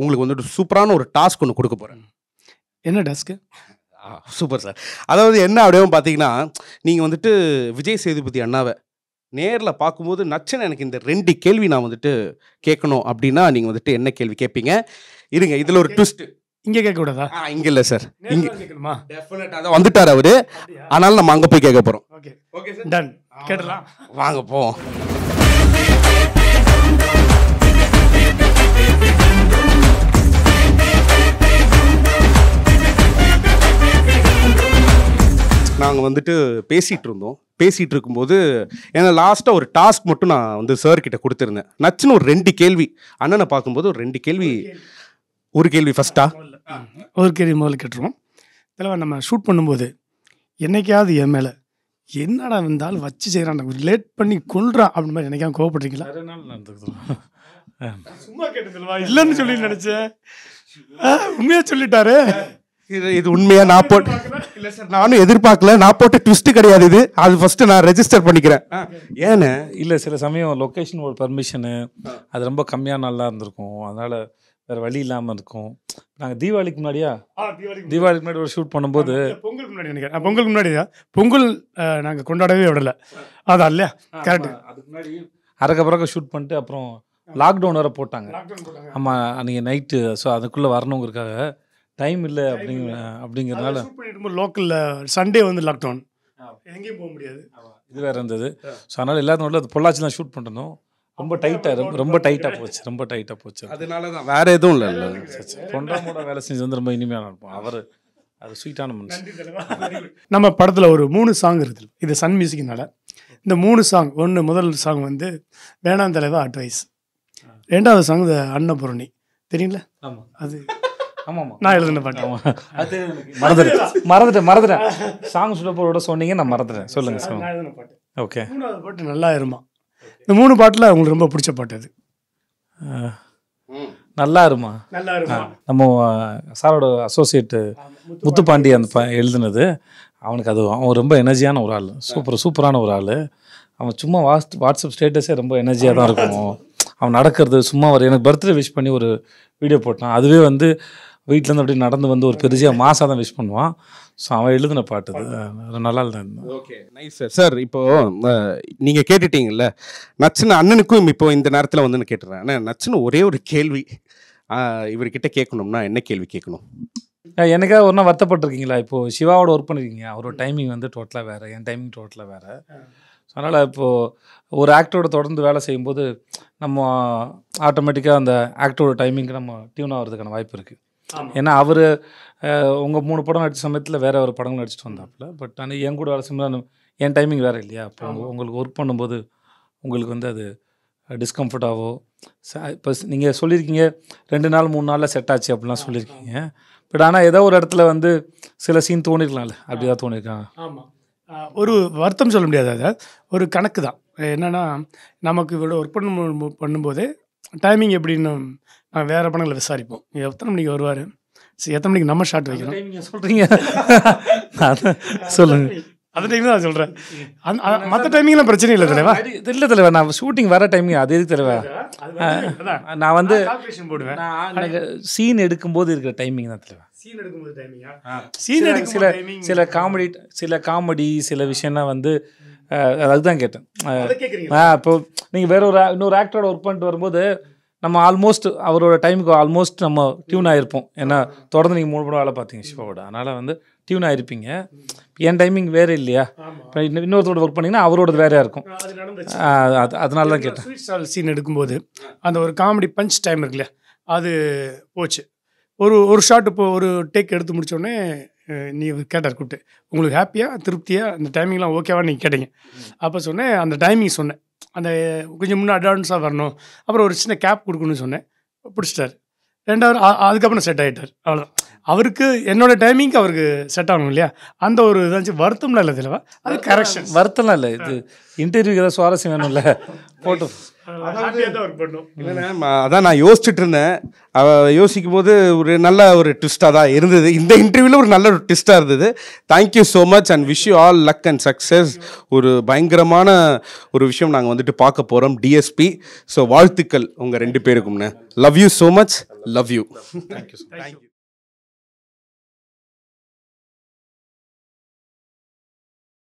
உங்களுக்கு வந்துட்டு சூப்பரான ஒரு டாஸ்க் ஒன்று கொடுக்க போகிறேன் என்ன டாஸ்க்கு சூப்பர் சார் அதாவது என்ன அப்படியே பார்த்தீங்கன்னா நீங்கள் வந்துட்டு விஜய் சேதுபதி அண்ணாவை நேரில் பார்க்கும்போது நச்சன் எனக்கு இந்த ரெண்டு கேள்வி நான் வந்துட்டு கேட்கணும் அப்படின்னா நீங்கள் வந்துட்டு என்ன கேள்வி கேட்பீங்க இருங்க இதில் ஒரு ட்விஸ்ட் இங்கே கேட்கக்கூடாதா இங்கே இல்லை சார் இங்கே கேட்கணுமா டெஃபினட்டாக வந்துட்டார் அவர் ஆனாலும் நம்ம அங்கே போய் கேட்க போகிறோம் ஓகே ஓகே சார் டன் கேட்டலாம் வாங்க போவோம் நாங்கள் வந்துட்டு பேசிகிட்டு இருந்தோம் பேசிகிட்டு இருக்கும்போது ஏன்னா லாஸ்ட்டாக ஒரு டாஸ்க் மட்டும் நான் வந்து சார்கிட்ட கொடுத்துருந்தேன் நச்சுன்னு ஒரு ரெண்டு கேள்வி அண்ணனை பார்க்கும்போது ஒரு ரெண்டு கேள்வி ஒரு கேள்வி ஃபஸ்ட்டா ஒரு கேள்வி முதல்ல கேட்டுருவோம் தலைவா நம்ம ஷூட் பண்ணும்போது என்னைக்காவது என் மேலே என்னடா இருந்தாலும் வச்சு செய்கிறான் லேட் பண்ணி கொள்றான் அப்படின்னு மாதிரி என்னைக்காவது கோவப்பட்டிருக்கலாம் சும்மா கேட்டதில்வா இல்லைன்னு சொல்லி நினச்சேன் உண்மையாக சொல்லிட்டாரு இது இது உண்மையாக நான் போட்டு இல்லை சார் நானும் எதிர்பார்க்கல நான் போட்ட ட்விஸ்ட் கிடையாது இது அது ஃபர்ஸ்ட் நான் ரெஜிஸ்டர் பண்ணிக்கிறேன் ஏன்னு இல்லை சில சமயம் லொக்கேஷன் ஒரு பர்மிஷனு அது ரொம்ப கம்மியாக நல்லா இருந்திருக்கும் அதனால் வேறு வழி இல்லாமல் இருக்கும் நாங்கள் தீபாவளிக்கு முன்னாடியா தீபாவளிக்கு முன்னாடி ஒரு ஷூட் பண்ணும்போது பொங்கலுக்கு முன்னாடி நினைக்கிறேன் பொங்கலுக்கு முன்னாடி தான் பொங்கல் நாங்கள் கொண்டாடவே விடலை அதான் இல்லையா கரெக்ட் அதுக்கு முன்னாடி அரக்க ஷூட் பண்ணிட்டு அப்புறம் லாக்டவுன் வேற போட்டாங்க ஆமாம் அன்றைக்கி நைட்டு ஸோ அதுக்குள்ளே வரணுங்கிறதுக்காக டைம் இல்லை அப்படிங்கிற அப்படிங்கிறதுனால லோக்கலில் சண்டே வந்து லாக்டவுன் எங்கேயும் போக முடியாது இது வேறு இருந்தது ஸோ அதனால் எல்லாத்தோட அது பொள்ளாச்சி தான் ஷூட் பண்ணணும் ரொம்ப டைட்டாக ரொம்ப ரொம்ப டைட்டாக போச்சு ரொம்ப டைட்டாக போச்சு அதனால தான் வேறு எதுவும் இல்லை இல்லை பொண்டாமோட வேலை செஞ்சு வந்து ரொம்ப இனிமையாக இருப்போம் அவர் அது ஸ்வீட்டான மனுஷன் நம்ம படத்தில் ஒரு மூணு சாங் இருக்குது இது சன் மியூசிக்கினால இந்த மூணு சாங் ஒன்று முதல் சாங் வந்து வேணாந்தலைவா அட்வைஸ் ரெண்டாவது சாங் இந்த அன்னபூரணி தெரியுங்களா ஆமாம் அது நான் எழுதின பாட்டு அது மறந்துட்டேன் மறந்துட்டேன் மறந்துட்டேன் சாங் சுடப்போட சொன்னீங்க நான் மறந்துட்டேன் சொல்லுங்க சார் ஓகே மூணாவது பாட்டு நல்லா இருமா இந்த மூணு பாட்டில் உங்களுக்கு ரொம்ப பிடிச்ச பாட்டு அது நல்லா இருமா நல்லா நம்ம சாரோட அசோசியேட்டு முத்துப்பாண்டி அந்த எழுதினது அவனுக்கு அது அவன் ரொம்ப எனர்ஜியான ஒரு ஆள் சூப்பர் சூப்பரான ஒரு ஆள் அவன் சும்மா வாட்ஸ் வாட்ஸ்அப் ஸ்டேட்டஸே ரொம்ப எனர்ஜியாக தான் இருக்கும் அவன் நடக்கிறது சும்மா ஒரு எனக்கு பர்த்டே விஷ் பண்ணி ஒரு வீடியோ போட்டான் அதுவே வந்து வீட்டிலேருந்து அப்படியே நடந்து வந்து ஒரு பெருசாக மாசாக தான் விஷ் பண்ணுவான் ஸோ அவன் எழுதின பாட்டு அது நல்லா தான் ஓகே நைஸ் சார் சார் இப்போது நீங்கள் கேட்டுட்டீங்கல்ல நச்சுன்னு அண்ணனுக்கும் இப்போ இந்த நேரத்தில் வந்து கேட்டுறேன் ஆனால் நச்சுன்னு ஒரே ஒரு கேள்வி இவர்கிட்ட கேட்கணும்னா என்ன கேள்வி கேட்கணும் எனக்கா ஒரு நாள் வருத்தப்பட்டிருக்கீங்களா இப்போது சிவாவோட ஒர்க் பண்ணியிருக்கீங்க அவரோட டைமிங் வந்து டோட்டலாக வேறு என் டைமிங் டோட்டலாக வேறு அதனால் இப்போது ஒரு ஆக்டரோட தொடர்ந்து வேலை செய்யும்போது நம்ம ஆட்டோமேட்டிக்காக அந்த ஆக்டரோட டைமிங்க்கு நம்ம டியூன் ஆகிறதுக்கான வாய்ப்பு இருக்குது ஏன்னா அவர் உங்கள் மூணு படம் நடித்த சமயத்தில் வேற ஒரு படங்கள் நடிச்சிட்டு வந்தாப்புல பட் ஆனால் என் கூட வேலை செய்யும்போது என் டைமிங் வேறு இல்லையா அப்போ உங்களுக்கு ஒர்க் பண்ணும்போது உங்களுக்கு வந்து அது டிஸ்கம்ஃபர்டாகவோ இப்போ நீங்கள் சொல்லியிருக்கீங்க ரெண்டு நாள் மூணு நாளில் செட் ஆச்சு அப்படிலாம் சொல்லியிருக்கீங்க பட் ஆனால் ஏதோ ஒரு இடத்துல வந்து சில சீன் தோணிருக்கலாம்ல அப்படி தான் தோணிருக்காங்க ஒரு வருத்தம் சொல்ல முடியாது அதை ஒரு கணக்கு தான் என்னென்னா நமக்கு இவ்வளோ ஒர்க் பண்ண பண்ணும்போது டைமிங் எப்படின்னு நாங்கள் வேறு படங்களை விசாரிப்போம் எத்தனை மணிக்கு வருவார் சரி எத்தனை மணிக்கு நம்ம ஷார்ட் வைக்கிறோம் சொல்கிறீங்க சொல்லுங்கள் அந்த டைம் தான் சொல்கிறேன் அந்த மற்ற டைமிங்லாம் பிரச்சனை இல்லை தலைவா இல்லை தலைவா நான் ஷூட்டிங் வர டைமிங் அது எதுக்கு தலைவா நான் வந்து போடுவேன் எனக்கு சீன் எடுக்கும்போது இருக்கிற டைமிங் தான் தலைவா சீன் எடுக்கும்போது சீன் சில சில காமெடி சில காமெடி சில விஷயம்னா வந்து அதுதான் கேட்டேன் இப்போ நீங்கள் வேற ஒரு இன்னொரு ஆக்டரோட ஒர்க் பண்ணிட்டு வரும்போது நம்ம ஆல்மோஸ்ட் அவரோட டைமுக்கு ஆல்மோஸ்ட் நம்ம டியூன் ஆகிருப்போம் ஏன்னா தொடர்ந்து நீங்கள் மூணு படம் வேலை பார்த்தீங்க சிவாவோட அதனால் வந்து டியூன் ஆகிருப்பீங்க என் டைமிங் வேறு இல்லையா இப்போ இன்னொருத்தோட ஒர்க் பண்ணிங்கன்னா அவரோட வேறையாக இருக்கும் அதனால தான் கேட்டேன் சீன் எடுக்கும்போது அந்த ஒரு காமெடி பஞ்ச் டைம் இருக்குல்ல அது போச்சு ஒரு ஒரு ஷாட் இப்போ ஒரு டேக் எடுத்து முடித்தோடனே நீ கேட்டார் கூப்பிட்டு உங்களுக்கு ஹாப்பியாக திருப்தியாக அந்த டைமிங்லாம் ஓகேவா நீங்கள் கேட்டீங்க அப்போ சொன்னேன் அந்த டைமிங் சொன்னேன் அந்த கொஞ்சம் முன்னே அட்வான்ஸாக வரணும் அப்புறம் ஒரு சின்ன கேப் கொடுக்கணும்னு சொன்னேன் பிடிச்சிட்டார் ரெண்டாவது அதுக்கப்புறம் செட் ஆகிட்டார் அவ்வளோ அவருக்கு என்னோட டைமிங்க்கு அவருக்கு செட் ஆகணும் இல்லையா அந்த ஒரு இதாச்சு வருத்தம்லாம் இல்லை இதுலவா அது கரெக்ஷன் வருத்தம்லாம் இல்லை இது இன்டர்வியூக்கு ஏதாவது சுவாரஸ்யம் வேணும்ல போட்டோம் அதான் நான் யோசிச்சுட்டு இருந்தேன் அவ யோசிக்கும் போது ஒரு நல்ல ஒரு ட்விஸ்டாக தான் இருந்தது இந்த இன்டர்வியூவில் ஒரு நல்ல ஒரு ட்விஸ்டாக இருந்தது thank you so much and wish you all luck and success ஒரு பயங்கரமான ஒரு விஷயம் நாங்கள் வந்துட்டு பார்க்க போகிறோம் டிஎஸ்பி ஸோ வாழ்த்துக்கள் உங்கள் ரெண்டு பேருக்கும்னு love you so much love you thank you